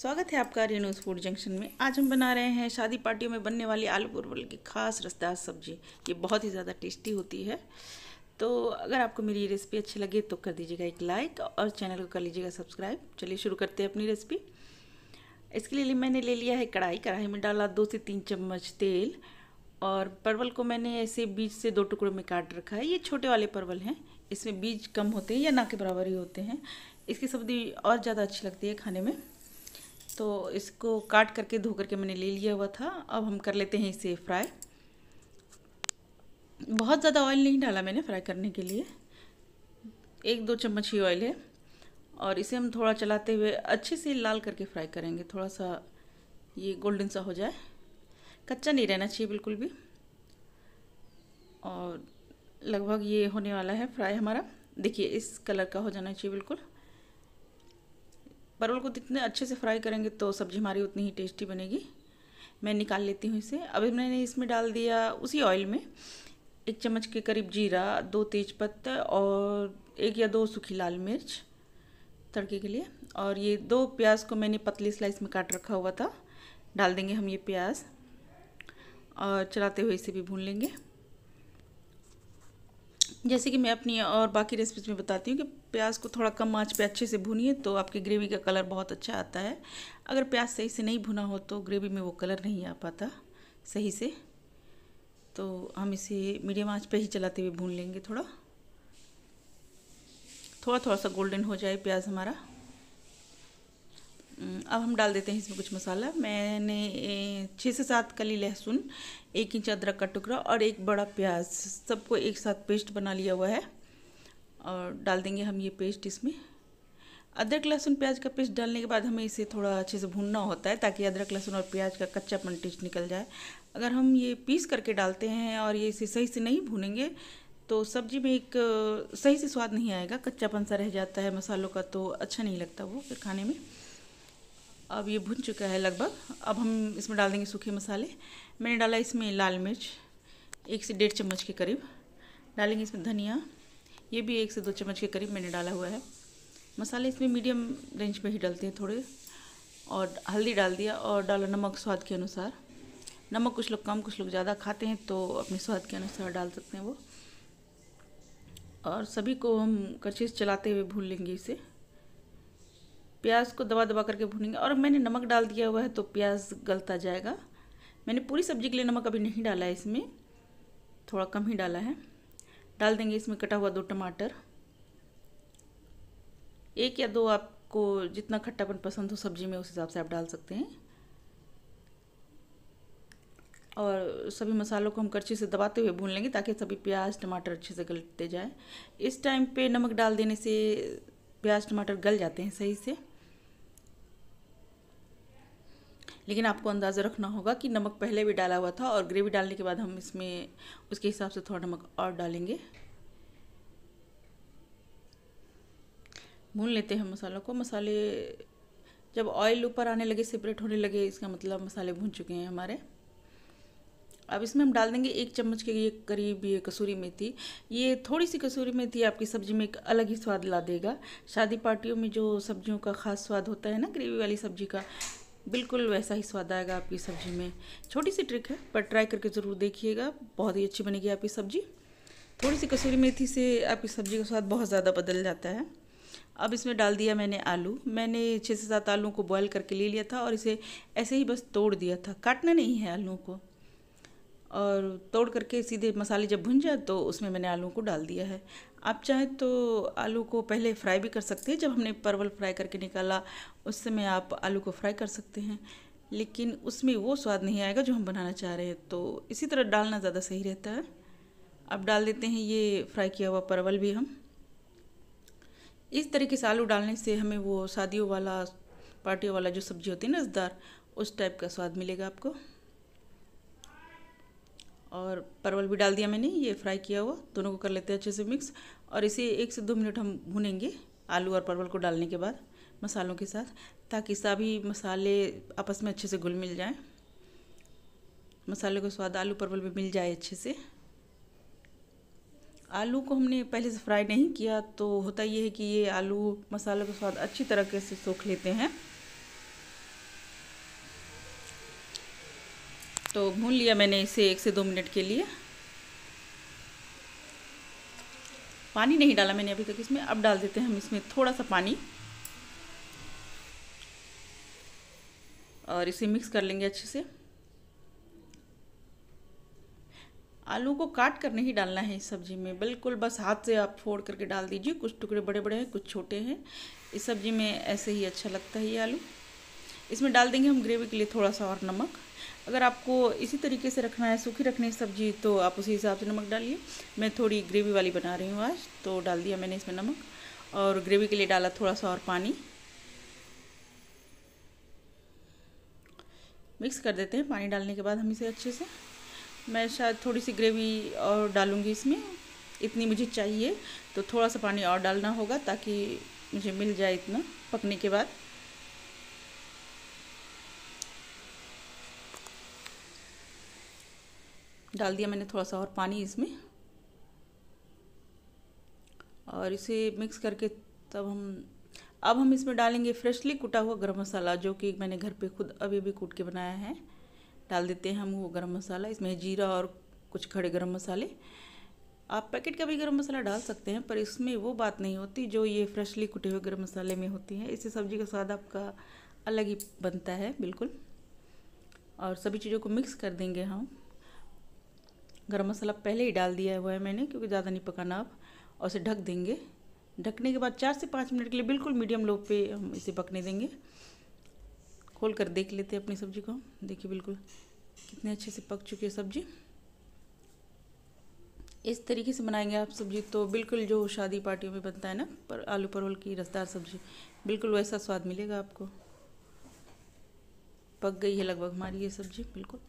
स्वागत है आपका रेनूज फूड जंक्शन में आज हम बना रहे हैं शादी पार्टियों में बनने वाली आलू परवल की खास रसदार सब्जी ये बहुत ही ज़्यादा टेस्टी होती है तो अगर आपको मेरी ये रेसिपी अच्छी लगे तो कर दीजिएगा एक लाइक और चैनल को कर लीजिएगा सब्सक्राइब चलिए शुरू करते हैं अपनी रेसिपी इसके लिए मैंने ले लिया है कढ़ाई कढ़ाई में डाला दो से तीन चम्मच तेल और परवल को मैंने ऐसे बीज से दो टुकड़ों में काट रखा है ये छोटे वाले परवल हैं इसमें बीज कम होते हैं या ना के बराबर ही होते हैं इसकी सब्जी और ज़्यादा अच्छी लगती है खाने में तो इसको काट करके धो करके मैंने ले लिया हुआ था अब हम कर लेते हैं इसे फ्राई बहुत ज़्यादा ऑयल नहीं डाला मैंने फ्राई करने के लिए एक दो चम्मच ही ऑयल है और इसे हम थोड़ा चलाते हुए अच्छे से लाल करके फ्राई करेंगे थोड़ा सा ये गोल्डन सा हो जाए कच्चा नहीं रहना चाहिए बिल्कुल भी और लगभग ये होने वाला है फ्राई हमारा देखिए इस कलर का हो जाना चाहिए बिल्कुल परवल को जितने अच्छे से फ्राई करेंगे तो सब्ज़ी हमारी उतनी ही टेस्टी बनेगी मैं निकाल लेती हूँ इसे अभी मैंने इसमें डाल दिया उसी ऑयल में एक चम्मच के करीब जीरा दो पत्ता और एक या दो सूखी लाल मिर्च तड़के के लिए और ये दो प्याज को मैंने पतली स्लाइस में काट रखा हुआ था डाल देंगे हम ये प्याज और चलाते हुए इसे भी भून लेंगे जैसे कि मैं अपनी और बाकी रेसिपीज में बताती हूँ कि प्याज को थोड़ा कम आंच पे अच्छे से भूनिए तो आपकी ग्रेवी का कलर बहुत अच्छा आता है अगर प्याज सही से नहीं भुना हो तो ग्रेवी में वो कलर नहीं आ पाता सही से तो हम इसे मीडियम आंच पे ही चलाते हुए भून लेंगे थोड़ा थोड़ा थोड़ा सा गोल्डन हो जाए प्याज हमारा हम्म, अब हम डाल देते हैं इसमें कुछ मसाला मैंने छः से सात कली लहसुन एक इंच अदरक का टुकड़ा और एक बड़ा प्याज सबको एक साथ पेस्ट बना लिया हुआ है और डाल देंगे हम ये पेस्ट इसमें अदरक लहसुन प्याज का पेस्ट डालने के बाद हमें इसे थोड़ा अच्छे से भूनना होता है ताकि अदरक लहसुन और प्याज का कच्चापन टेस्ट निकल जाए अगर हम ये पीस करके डालते हैं और ये इसे सही से नहीं भूनेंगे तो सब्जी में एक सही से स्वाद नहीं आएगा कच्चापन सा रह जाता है मसालों का तो अच्छा नहीं लगता वो फिर खाने में अब ये भुन चुका है लगभग अब हम इसमें डाल देंगे सूखे मसाले मैंने डाला इसमें लाल मिर्च एक से डेढ़ चम्मच के करीब डालेंगे इसमें धनिया ये भी एक से दो चम्मच के करीब मैंने डाला हुआ है मसाले इसमें मीडियम रेंज में ही डालते हैं थोड़े और हल्दी डाल दिया और डाला नमक स्वाद के अनुसार नमक कुछ लोग कम कुछ लोग ज़्यादा खाते हैं तो अपने स्वाद के अनुसार डाल सकते हैं वो और सभी को हम करछे से चलाते हुए भून लेंगे इसे प्याज को दबा दबा करके भूनेंगे और मैंने नमक डाल दिया हुआ है तो प्याज गलता जाएगा मैंने पूरी सब्जी के लिए नमक अभी नहीं डाला है इसमें थोड़ा कम ही डाला है डाल देंगे इसमें कटा हुआ दो टमाटर एक या दो आपको जितना खट्टापन पसंद हो सब्जी में उस हिसाब से आप डाल सकते हैं और सभी मसालों को हम करछी से दबाते हुए भून लेंगे ताकि सभी प्याज टमाटर अच्छे से गलते जाए इस टाइम पे नमक डाल देने से प्याज टमाटर गल जाते हैं सही से लेकिन आपको अंदाज़ा रखना होगा कि नमक पहले भी डाला हुआ था और ग्रेवी डालने के बाद हम इसमें उसके हिसाब से थोड़ा नमक और डालेंगे भून लेते हैं मसालों को मसाले जब ऑयल ऊपर आने लगे सेपरेट होने लगे इसका मतलब मसाले भून चुके हैं हमारे अब इसमें हम डाल देंगे एक चम्मच के ये करीब ये कसूरी मेथी ये थोड़ी सी कसूरी मेथी आपकी सब्ज़ी में एक अलग ही स्वाद ला देगा शादी पार्टियों में जो सब्जियों का ख़ास स्वाद होता है ना ग्रेवी वाली सब्ज़ी का बिल्कुल वैसा ही स्वाद आएगा आपकी सब्ज़ी में छोटी सी ट्रिक है पर ट्राई करके ज़रूर देखिएगा बहुत ही अच्छी बनेगी आपकी सब्ज़ी थोड़ी सी कसूरी मेथी से आपकी सब्ज़ी का स्वाद बहुत ज़्यादा बदल जाता है अब इसमें डाल दिया मैंने आलू मैंने छः से सात आलू को बॉयल करके ले लिया था और इसे ऐसे ही बस तोड़ दिया था काटना नहीं है आलू को और तोड़ करके सीधे मसाले जब भुन जाए तो उसमें मैंने आलू को डाल दिया है आप चाहें तो आलू को पहले फ्राई भी कर सकते हैं जब हमने परवल फ्राई करके निकाला उस समय आप आलू को फ्राई कर सकते हैं लेकिन उसमें वो स्वाद नहीं आएगा जो हम बनाना चाह रहे हैं तो इसी तरह डालना ज़्यादा सही रहता है अब डाल देते हैं ये फ्राई किया हुआ परवल भी हम इस तरीके से आलू डालने से हमें वो शादियों वाला पार्टियों वाला जो सब्जी होती है ना उस टाइप का स्वाद मिलेगा आपको और परवल भी डाल दिया मैंने ये फ्राई किया हुआ दोनों को कर लेते हैं अच्छे से मिक्स और इसे एक से दो मिनट हम भुनेंगे आलू और परवल को डालने के बाद मसालों के साथ ताकि सभी मसाले आपस में अच्छे से घुल मिल जाएं मसाले का स्वाद आलू परवल में मिल जाए अच्छे से आलू को हमने पहले से फ्राई नहीं किया तो होता ये है कि ये आलू मसालों का स्वाद अच्छी तरह से सोख लेते हैं तो भून लिया मैंने इसे एक से दो मिनट के लिए पानी नहीं डाला मैंने अभी तक इसमें अब डाल देते हैं हम इसमें थोड़ा सा पानी और इसे मिक्स कर लेंगे अच्छे से आलू को काट कर नहीं डालना है इस सब्जी में बिल्कुल बस हाथ से आप फोड़ करके डाल दीजिए कुछ टुकड़े बड़े बड़े हैं कुछ छोटे हैं इस सब्जी में ऐसे ही अच्छा लगता है ये आलू इसमें डाल देंगे हम ग्रेवी के लिए थोड़ा सा और नमक अगर आपको इसी तरीके से रखना है सूखी रखनी है सब्जी तो आप उसी हिसाब से नमक डालिए मैं थोड़ी ग्रेवी वाली बना रही हूँ आज तो डाल दिया मैंने इसमें नमक और ग्रेवी के लिए डाला थोड़ा सा और पानी मिक्स कर देते हैं पानी डालने के बाद हम इसे अच्छे से मैं शायद थोड़ी सी ग्रेवी और डालूंगी इसमें इतनी मुझे चाहिए तो थोड़ा सा पानी और डालना होगा ताकि मुझे मिल जाए इतना पकने के बाद डाल दिया मैंने थोड़ा सा और पानी इसमें और इसे मिक्स करके तब हम अब हम इसमें डालेंगे फ्रेशली कुटा हुआ गरम मसाला जो कि मैंने घर पे खुद अभी अभी कूट के बनाया है डाल देते हैं हम वो गरम मसाला इसमें जीरा और कुछ खड़े गरम मसाले आप पैकेट का भी गरम मसाला डाल सकते हैं पर इसमें वो बात नहीं होती जो ये फ्रेशली कुटे हुए गर्म मसाले में होती है इससे सब्ज़ी का स्वाद आपका अलग ही बनता है बिल्कुल और सभी चीज़ों को मिक्स कर देंगे हम गरम मसाला पहले ही डाल दिया हुआ है मैंने क्योंकि ज़्यादा नहीं पकाना आप और उसे ढक देंगे ढकने के बाद चार से पाँच मिनट के लिए बिल्कुल मीडियम लो पे हम इसे पकने देंगे खोल कर देख लेते हैं अपनी सब्ज़ी को देखिए बिल्कुल कितने अच्छे से पक चुकी है सब्ज़ी इस तरीके से बनाएंगे आप सब्ज़ी तो बिल्कुल जो शादी पार्टियों में बनता है ना पर आलू परवल की रसदार सब्ज़ी बिल्कुल वैसा स्वाद मिलेगा आपको पक गई है लगभग हमारी ये सब्ज़ी बिल्कुल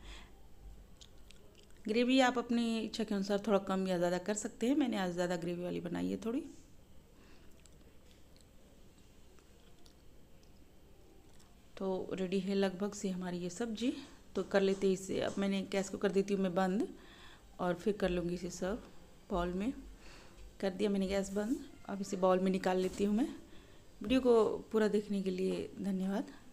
ग्रेवी आप अपनी इच्छा के अनुसार थोड़ा कम या ज़्यादा कर सकते हैं मैंने आज ज़्यादा ग्रेवी वाली बनाई है थोड़ी तो रेडी है लगभग से हमारी ये सब्जी तो कर लेते हैं इसे अब मैंने गैस को कर देती हूँ मैं बंद और फिर कर लूँगी इसे सर्व बॉल में कर दिया मैंने गैस बंद अब इसे बॉल में निकाल लेती हूँ मैं वीडियो को पूरा देखने के लिए धन्यवाद